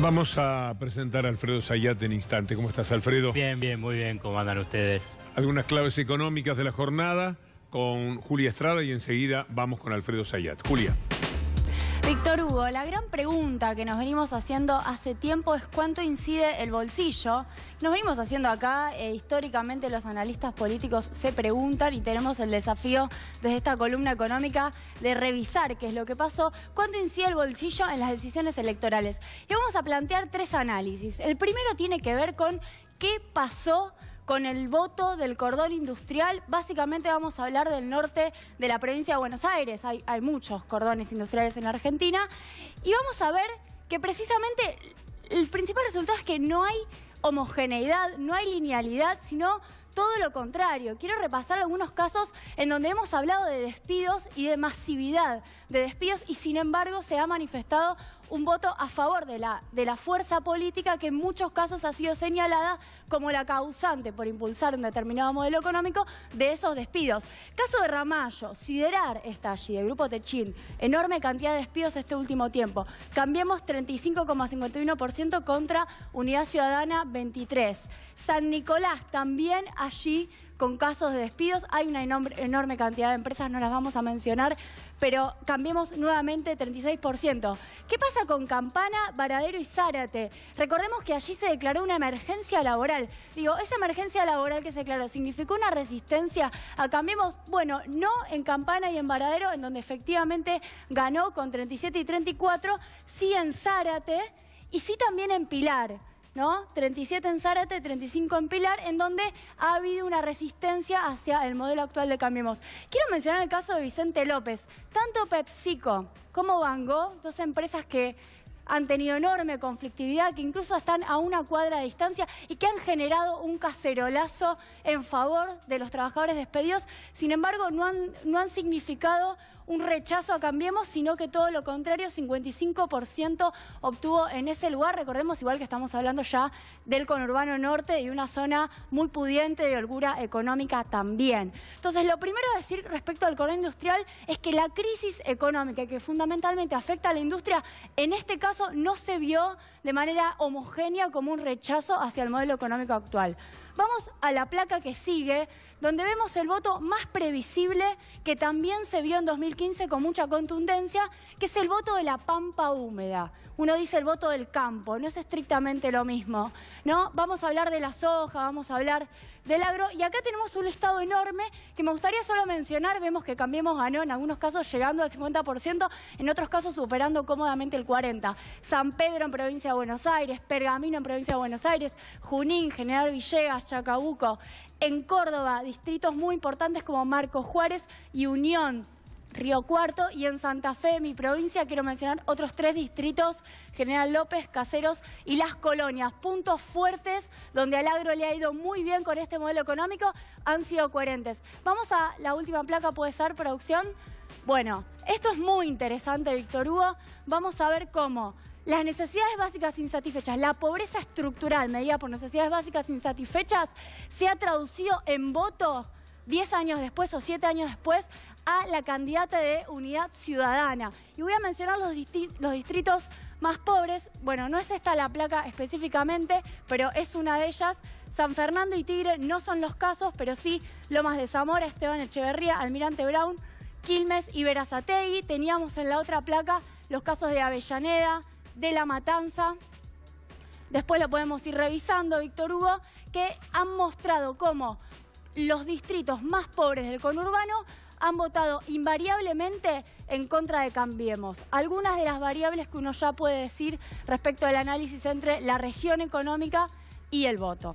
Vamos a presentar a Alfredo Sayat en instante. ¿Cómo estás, Alfredo? Bien, bien, muy bien. ¿Cómo andan ustedes? Algunas claves económicas de la jornada con Julia Estrada y enseguida vamos con Alfredo Sayat. Julia. Víctor Hugo, la gran pregunta que nos venimos haciendo hace tiempo es cuánto incide el bolsillo nos venimos haciendo acá, eh, históricamente los analistas políticos se preguntan y tenemos el desafío desde esta columna económica de revisar qué es lo que pasó, cuánto incide el bolsillo en las decisiones electorales. Y vamos a plantear tres análisis. El primero tiene que ver con qué pasó con el voto del cordón industrial. Básicamente vamos a hablar del norte de la provincia de Buenos Aires. Hay, hay, muchos cordones industriales en la Argentina. Y vamos a ver que precisamente el principal resultado es que no hay homogeneidad, no hay linealidad, sino todo lo contrario. Quiero repasar algunos casos en donde hemos hablado de despidos y de masividad de despidos y sin embargo se ha manifestado un voto a favor de la, fuerza política que en muchos casos ha sido señalada como la causante por impulsar un determinado modelo económico de esos despidos. Caso de Ramallo, Siderar está allí, el Grupo Techín, enorme cantidad de despidos este último tiempo. Cambiemos 35,51% contra Unidad Ciudadana 23. San Nicolás también allí con casos de despidos. Hay una enorme, cantidad de empresas, no las vamos a mencionar, pero cambiemos nuevamente 36%. ¿Qué pasa con Campana, Varadero y Zárate? Recordemos que allí se declaró una emergencia laboral. Digo, esa emergencia laboral que se declaró, ¿significó una resistencia a Cambiemos? Bueno, no en Campana y en Varadero, en donde efectivamente ganó con 37 y 34, sí en Zárate y sí también en Pilar. 37 en Zárate, 35 en Pilar, en donde ha habido una resistencia hacia el modelo actual de Cambiemos. Quiero mencionar el caso de Vicente López. Tanto PepsiCo como Bango, dos empresas que han tenido enorme conflictividad, que incluso están a una cuadra de distancia y que han generado un cacerolazo en favor de los trabajadores despedidos. Sin embargo, no han, no han significado un rechazo a Cambiemos, sino que todo lo contrario, 55% obtuvo en ese lugar. Recordemos igual que estamos hablando ya del conurbano norte y una zona muy pudiente de holgura económica también. Entonces, lo primero a decir respecto al correo industrial es que la crisis económica que fundamentalmente afecta a la industria, en este caso no se vio de manera homogénea como un rechazo hacia el modelo económico actual. Vamos a la placa que sigue, donde vemos el voto más previsible que también se vio en 2015 con mucha contundencia, que es el voto de la pampa húmeda. Uno dice el voto del campo, no es estrictamente lo mismo. ¿no? Vamos a hablar de la soja, vamos a hablar del agro. Y acá tenemos un estado enorme que me gustaría solo mencionar. Vemos que Cambiemos ganó en algunos casos llegando al 50%, en otros casos superando cómodamente el 40%. San Pedro en provincia de Buenos Aires, Pergamino en provincia de Buenos Aires, Junín, General Villegas, Chacabuco, en Córdoba, distritos muy importantes como Marcos Juárez y Unión. Río Cuarto y en Santa Fe, mi provincia, quiero mencionar otros tres distritos, General López, Caseros y Las Colonias. Puntos fuertes donde al agro le ha ido muy bien con este modelo económico, han sido coherentes. Vamos a la última placa, puede ser, producción. Bueno, esto es muy interesante, Víctor Hugo. Vamos a ver cómo las necesidades básicas insatisfechas, la pobreza estructural medida por necesidades básicas insatisfechas, se ha traducido en voto 10 años después o 7 años después a la candidata de Unidad Ciudadana. Y voy a mencionar los, los, distritos más pobres. Bueno, no es esta la placa específicamente, pero es una de ellas. San Fernando y Tigre no son los casos, pero sí Lomas de Zamora, Esteban Echeverría, Almirante Brown, Quilmes y Verazategui. Teníamos en la otra placa los casos de Avellaneda, de la matanza, después lo podemos ir revisando, Víctor Hugo, que han mostrado cómo los distritos más pobres del conurbano han votado invariablemente en contra de Cambiemos. Algunas de las variables que uno ya puede decir respecto al análisis entre la región económica y el voto.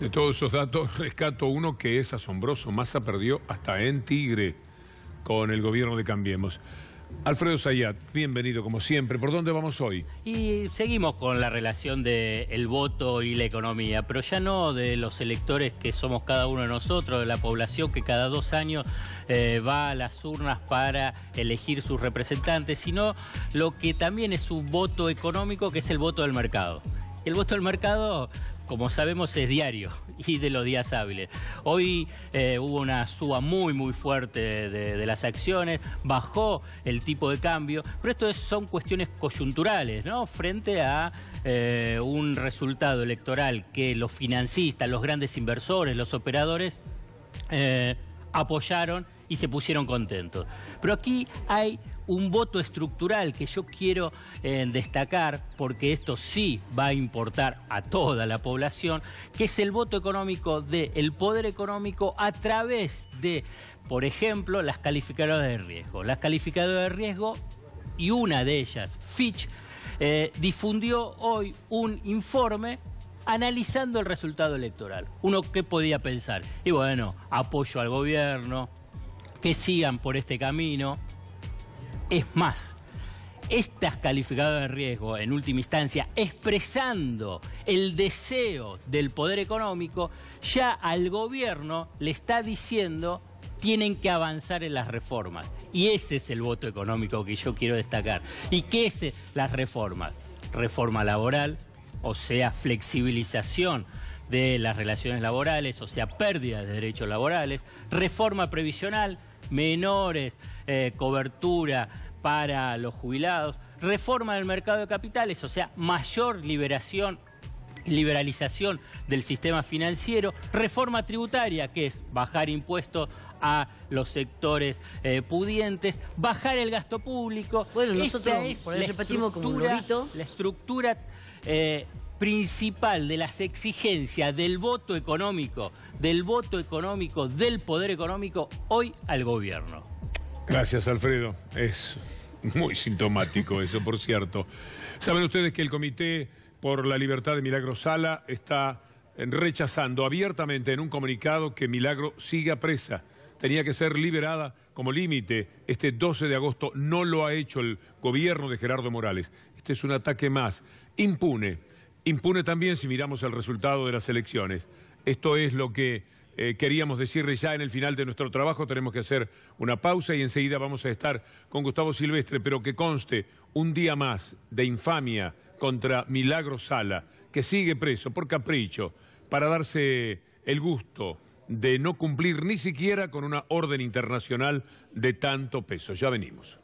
De todos esos datos, rescato uno que es asombroso. Massa perdió hasta en Tigre con el gobierno de Cambiemos. Alfredo Sayat, bienvenido como siempre. ¿Por dónde vamos hoy? Y seguimos con la relación del el voto y la economía, pero ya no de los electores que somos cada uno de nosotros, de la población que cada dos años eh, va a las urnas para elegir sus representantes, sino lo que también es un voto económico, que es el voto del mercado. El voto del mercado como sabemos, es diario y de los días hábiles. Hoy eh, hubo una suba muy, muy fuerte de, las acciones, bajó el tipo de cambio, pero esto son cuestiones coyunturales, ¿no? Frente a eh, un resultado electoral que los financistas, los grandes inversores, los operadores eh, apoyaron y se pusieron contentos. Pero aquí hay un voto estructural que yo quiero eh, destacar, porque esto sí va a importar a toda la población, que es el voto económico del poder económico a través de, por ejemplo, las calificadoras de riesgo. Las calificadoras de riesgo y una de ellas, Fitch, eh, difundió hoy un informe analizando el resultado electoral. Uno qué podía pensar, y bueno, apoyo al gobierno, que sigan por este camino. Es más, estas calificadoras de riesgo, en última instancia, expresando el deseo del poder económico, ya al gobierno le está diciendo tienen que avanzar en las reformas. Y ese es el voto económico que yo quiero destacar. ¿Y qué es las reformas? Reforma laboral, o sea, flexibilización de las relaciones laborales, o sea, pérdida de derechos laborales, reforma previsional, menores, eh, cobertura para los jubilados, reforma del mercado de capitales, o sea, mayor liberación liberalización del sistema financiero, reforma tributaria, que es bajar impuestos a los sectores eh, pudientes, bajar el gasto público. Bueno, nosotros la La estructura eh, principal de las exigencias del voto económico, del voto económico, del poder económico hoy al gobierno. Gracias, Alfredo. Es muy sintomático eso, por cierto. Saben ustedes que el Comité por la Libertad de Milagro Sala está rechazando abiertamente en un comunicado que Milagro siga presa. Tenía que ser liberada como límite este 12 de agosto. No lo ha hecho el gobierno de Gerardo Morales. Este es un ataque más impune impune también si miramos el resultado de las elecciones. Esto es lo que eh, queríamos decirle ya en el final de nuestro trabajo. Tenemos que hacer una pausa y enseguida vamos a estar con Gustavo Silvestre, pero que conste un día más de infamia contra Milagro Sala, que sigue preso por capricho para darse el gusto de no cumplir ni siquiera con una orden internacional de tanto peso. Ya venimos.